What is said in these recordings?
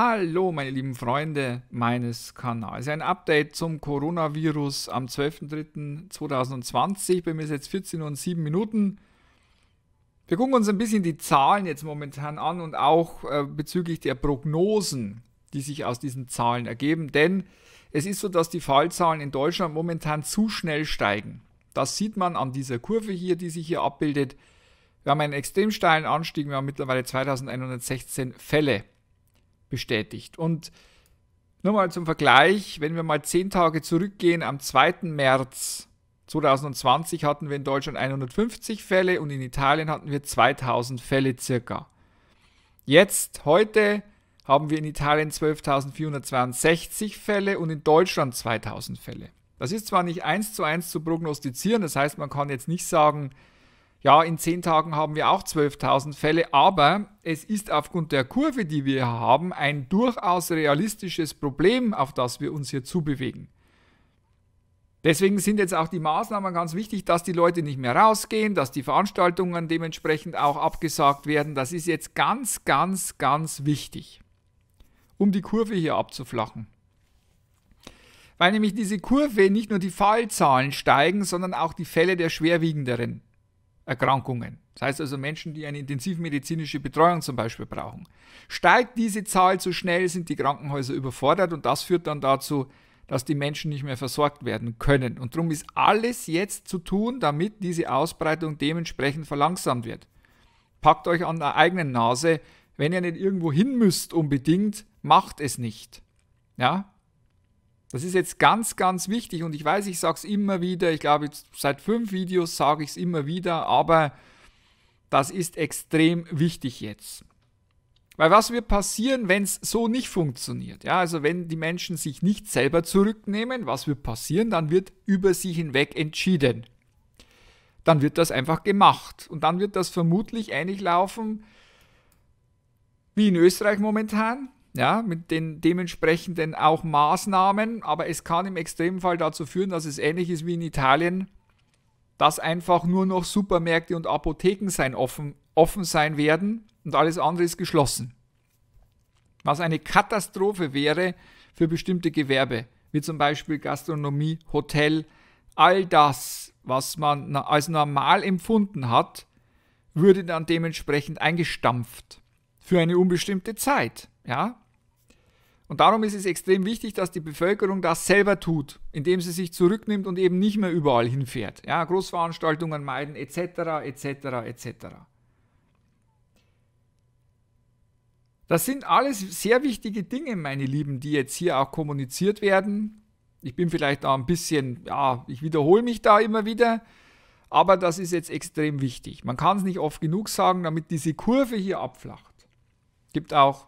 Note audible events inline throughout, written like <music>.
Hallo meine lieben Freunde meines Kanals. Ein Update zum Coronavirus am 12.03.2020. Bei mir ist jetzt 14 und 7 Minuten. Wir gucken uns ein bisschen die Zahlen jetzt momentan an und auch äh, bezüglich der Prognosen, die sich aus diesen Zahlen ergeben. Denn es ist so, dass die Fallzahlen in Deutschland momentan zu schnell steigen. Das sieht man an dieser Kurve hier, die sich hier abbildet. Wir haben einen extrem steilen Anstieg. Wir haben mittlerweile 2116 Fälle bestätigt. Und nur mal zum Vergleich, wenn wir mal zehn Tage zurückgehen, am 2. März 2020 hatten wir in Deutschland 150 Fälle und in Italien hatten wir 2000 Fälle circa. Jetzt, heute, haben wir in Italien 12.462 Fälle und in Deutschland 2000 Fälle. Das ist zwar nicht eins zu eins zu prognostizieren, das heißt, man kann jetzt nicht sagen, ja, in zehn Tagen haben wir auch 12.000 Fälle, aber es ist aufgrund der Kurve, die wir haben, ein durchaus realistisches Problem, auf das wir uns hier zubewegen. Deswegen sind jetzt auch die Maßnahmen ganz wichtig, dass die Leute nicht mehr rausgehen, dass die Veranstaltungen dementsprechend auch abgesagt werden. Das ist jetzt ganz, ganz, ganz wichtig, um die Kurve hier abzuflachen. Weil nämlich diese Kurve nicht nur die Fallzahlen steigen, sondern auch die Fälle der schwerwiegenderen. Erkrankungen. Das heißt also Menschen, die eine intensivmedizinische Betreuung zum Beispiel brauchen. Steigt diese Zahl zu schnell, sind die Krankenhäuser überfordert und das führt dann dazu, dass die Menschen nicht mehr versorgt werden können. Und darum ist alles jetzt zu tun, damit diese Ausbreitung dementsprechend verlangsamt wird. Packt euch an der eigenen Nase. Wenn ihr nicht irgendwo hin müsst unbedingt, macht es nicht. Ja? Das ist jetzt ganz, ganz wichtig und ich weiß, ich sage es immer wieder, ich glaube, seit fünf Videos sage ich es immer wieder, aber das ist extrem wichtig jetzt. Weil was wird passieren, wenn es so nicht funktioniert? Ja, also wenn die Menschen sich nicht selber zurücknehmen, was wird passieren? Dann wird über sie hinweg entschieden. Dann wird das einfach gemacht. Und dann wird das vermutlich ähnlich laufen wie in Österreich momentan ja, mit den dementsprechenden auch Maßnahmen, aber es kann im Extremfall dazu führen, dass es ähnlich ist wie in Italien, dass einfach nur noch Supermärkte und Apotheken sein offen, offen sein werden und alles andere ist geschlossen. Was eine Katastrophe wäre für bestimmte Gewerbe, wie zum Beispiel Gastronomie, Hotel, all das, was man als normal empfunden hat, würde dann dementsprechend eingestampft für eine unbestimmte Zeit. Ja? Und darum ist es extrem wichtig, dass die Bevölkerung das selber tut, indem sie sich zurücknimmt und eben nicht mehr überall hinfährt. Ja, Großveranstaltungen meiden etc. etc. etc. Das sind alles sehr wichtige Dinge, meine Lieben, die jetzt hier auch kommuniziert werden. Ich bin vielleicht da ein bisschen, ja, ich wiederhole mich da immer wieder, aber das ist jetzt extrem wichtig. Man kann es nicht oft genug sagen, damit diese Kurve hier abflacht. Gibt auch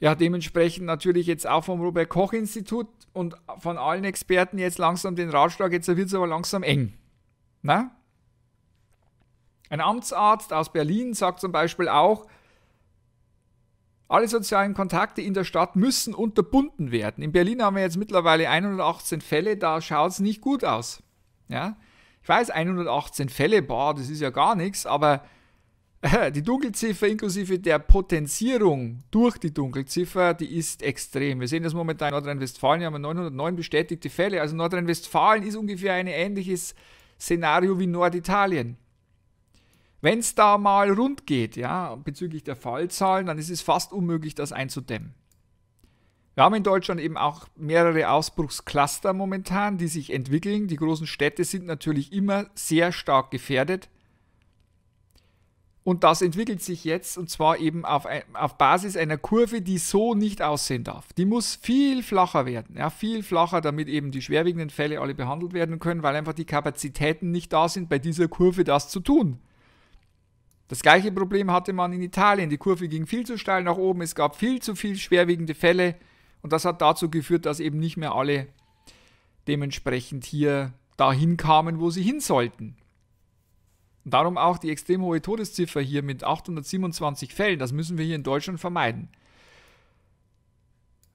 ja, dementsprechend natürlich jetzt auch vom Robert-Koch-Institut und von allen Experten jetzt langsam den Ratschlag, jetzt wird es aber langsam eng. Na? Ein Amtsarzt aus Berlin sagt zum Beispiel auch, alle sozialen Kontakte in der Stadt müssen unterbunden werden. In Berlin haben wir jetzt mittlerweile 118 Fälle, da schaut es nicht gut aus. Ja? Ich weiß, 118 Fälle, boah, das ist ja gar nichts, aber <laughs> Die Dunkelziffer inklusive der Potenzierung durch die Dunkelziffer, die ist extrem. Wir sehen das momentan in Nordrhein-Westfalen, wir haben 909 bestätigte Fälle. Also Nordrhein-Westfalen ist ungefähr ein ähnliches Szenario wie Norditalien. Wenn es da mal rund geht, ja, bezüglich der Fallzahlen, dann ist es fast unmöglich, das einzudämmen. Wir haben in Deutschland eben auch mehrere Ausbruchscluster momentan, die sich entwickeln. Die großen Städte sind natürlich immer sehr stark gefährdet. Und das entwickelt sich jetzt und zwar eben auf, auf Basis einer Kurve, die so nicht aussehen darf. Die muss viel flacher werden, ja, viel flacher, damit eben die schwerwiegenden Fälle alle behandelt werden können, weil einfach die Kapazitäten nicht da sind, bei dieser Kurve das zu tun. Das gleiche Problem hatte man in Italien. Die Kurve ging viel zu steil nach oben, es gab viel zu viel schwerwiegende Fälle und das hat dazu geführt, dass eben nicht mehr alle dementsprechend hier dahin kamen, wo sie hin sollten. Darum auch die extrem hohe Todesziffer hier mit 827 Fällen. Das müssen wir hier in Deutschland vermeiden.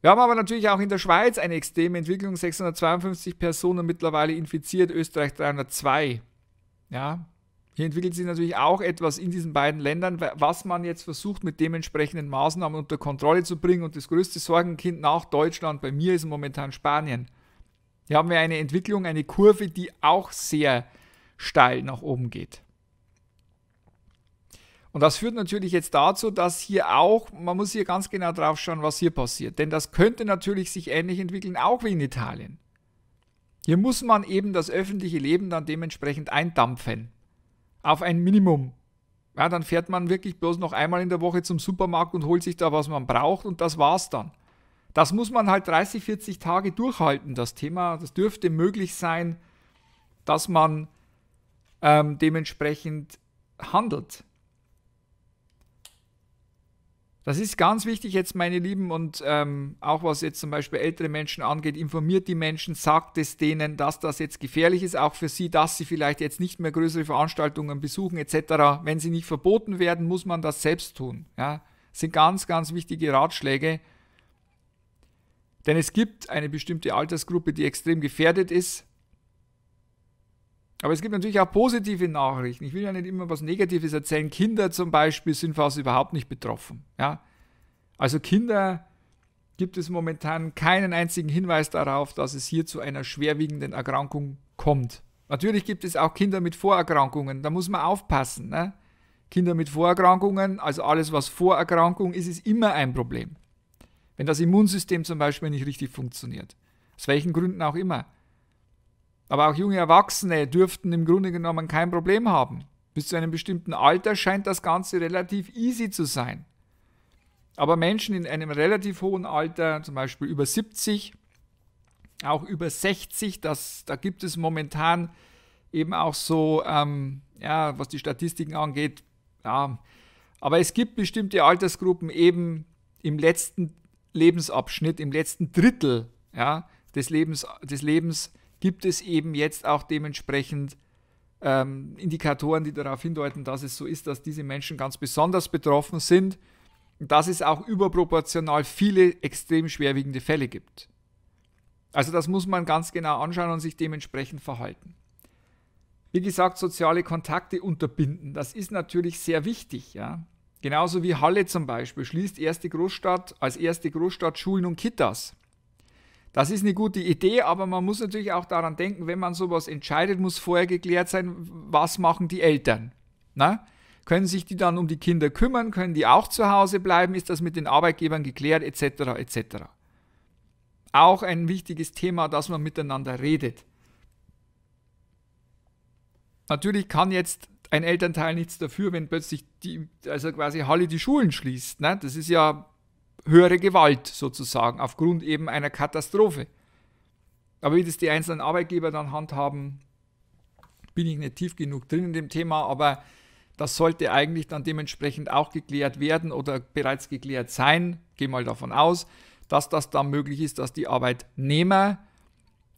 Wir haben aber natürlich auch in der Schweiz eine extreme Entwicklung. 652 Personen mittlerweile infiziert, Österreich 302. Ja, hier entwickelt sich natürlich auch etwas in diesen beiden Ländern, was man jetzt versucht, mit dementsprechenden Maßnahmen unter Kontrolle zu bringen. Und das größte Sorgenkind nach Deutschland bei mir ist momentan Spanien. Hier haben wir eine Entwicklung, eine Kurve, die auch sehr steil nach oben geht. Und das führt natürlich jetzt dazu, dass hier auch, man muss hier ganz genau drauf schauen, was hier passiert. Denn das könnte natürlich sich ähnlich entwickeln, auch wie in Italien. Hier muss man eben das öffentliche Leben dann dementsprechend eindampfen. Auf ein Minimum. Ja, dann fährt man wirklich bloß noch einmal in der Woche zum Supermarkt und holt sich da, was man braucht und das war's dann. Das muss man halt 30, 40 Tage durchhalten, das Thema. Das dürfte möglich sein, dass man ähm, dementsprechend handelt. Das ist ganz wichtig jetzt, meine Lieben, und ähm, auch was jetzt zum Beispiel ältere Menschen angeht, informiert die Menschen, sagt es denen, dass das jetzt gefährlich ist, auch für sie, dass sie vielleicht jetzt nicht mehr größere Veranstaltungen besuchen etc. Wenn sie nicht verboten werden, muss man das selbst tun. Ja? Das sind ganz, ganz wichtige Ratschläge, denn es gibt eine bestimmte Altersgruppe, die extrem gefährdet ist aber es gibt natürlich auch positive Nachrichten. Ich will ja nicht immer was Negatives erzählen. Kinder zum Beispiel sind fast überhaupt nicht betroffen. Ja? Also Kinder gibt es momentan keinen einzigen Hinweis darauf, dass es hier zu einer schwerwiegenden Erkrankung kommt. Natürlich gibt es auch Kinder mit Vorerkrankungen. Da muss man aufpassen. Ne? Kinder mit Vorerkrankungen, also alles, was Vorerkrankung ist, ist immer ein Problem. Wenn das Immunsystem zum Beispiel nicht richtig funktioniert. Aus welchen Gründen auch immer. Aber auch junge Erwachsene dürften im Grunde genommen kein Problem haben. Bis zu einem bestimmten Alter scheint das Ganze relativ easy zu sein. Aber Menschen in einem relativ hohen Alter, zum Beispiel über 70, auch über 60, das, da gibt es momentan eben auch so, ähm, ja, was die Statistiken angeht, ja. Aber es gibt bestimmte Altersgruppen eben im letzten Lebensabschnitt, im letzten Drittel ja, des Lebens, des Lebens gibt es eben jetzt auch dementsprechend ähm, Indikatoren, die darauf hindeuten, dass es so ist, dass diese Menschen ganz besonders betroffen sind und dass es auch überproportional viele extrem schwerwiegende Fälle gibt. Also das muss man ganz genau anschauen und sich dementsprechend verhalten. Wie gesagt, soziale Kontakte unterbinden, das ist natürlich sehr wichtig. Ja? Genauso wie Halle zum Beispiel schließt erste Großstadt als erste Großstadt Schulen und Kitas. Das ist eine gute Idee, aber man muss natürlich auch daran denken, wenn man sowas entscheidet, muss vorher geklärt sein, was machen die Eltern. Na? Ne? Können sich die dann um die Kinder kümmern? Können die auch zu Hause bleiben? Ist das mit den Arbeitgebern geklärt? Etc. etc. Auch ein wichtiges Thema, dass man miteinander redet. Natürlich kann jetzt ein Elternteil nichts dafür, wenn plötzlich die, also quasi Halle die Schulen schließt. Ne? Das ist ja höhere Gewalt sozusagen, aufgrund eben einer Katastrophe. Aber wie das die einzelnen Arbeitgeber dann handhaben, bin ich nicht tief genug drin in dem Thema, aber das sollte eigentlich dann dementsprechend auch geklärt werden oder bereits geklärt sein, gehe mal davon aus, dass das dann möglich ist, dass die Arbeitnehmer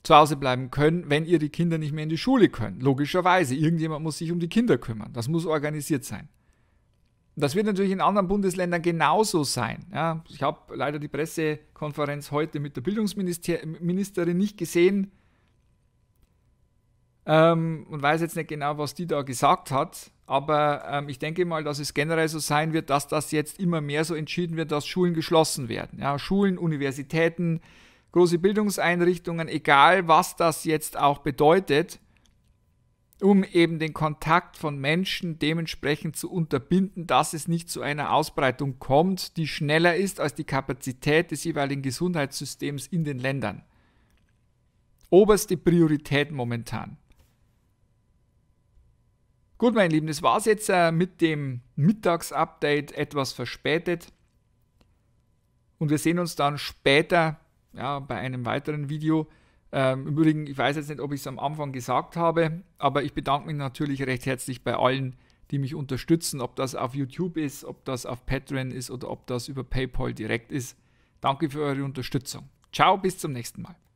zu Hause bleiben können, wenn ihre Kinder nicht mehr in die Schule können. Logischerweise, irgendjemand muss sich um die Kinder kümmern. Das muss organisiert sein. Das wird natürlich in anderen Bundesländern genauso sein. Ja, ich habe leider die Pressekonferenz heute mit der Bildungsministerin nicht gesehen ähm, und weiß jetzt nicht genau, was die da gesagt hat. Aber ähm, ich denke mal, dass es generell so sein wird, dass das jetzt immer mehr so entschieden wird, dass Schulen geschlossen werden. Ja, Schulen, Universitäten, große Bildungseinrichtungen, egal was das jetzt auch bedeutet, um eben den Kontakt von Menschen dementsprechend zu unterbinden, dass es nicht zu einer Ausbreitung kommt, die schneller ist als die Kapazität des jeweiligen Gesundheitssystems in den Ländern. Oberste Priorität momentan. Gut, meine Lieben, das war es jetzt äh, mit dem Mittagsupdate etwas verspätet. Und wir sehen uns dann später ja, bei einem weiteren Video. Ähm, Im Übrigen, ich weiß jetzt nicht, ob ich es am Anfang gesagt habe, aber ich bedanke mich natürlich recht herzlich bei allen, die mich unterstützen, ob das auf YouTube ist, ob das auf Patreon ist oder ob das über PayPal direkt ist. Danke für eure Unterstützung. Ciao, bis zum nächsten Mal.